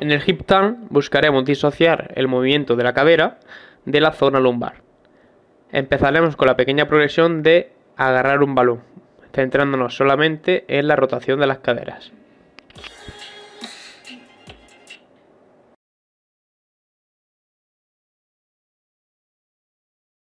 En el hip turn buscaremos disociar el movimiento de la cadera de la zona lumbar. Empezaremos con la pequeña progresión de agarrar un balón, centrándonos solamente en la rotación de las caderas.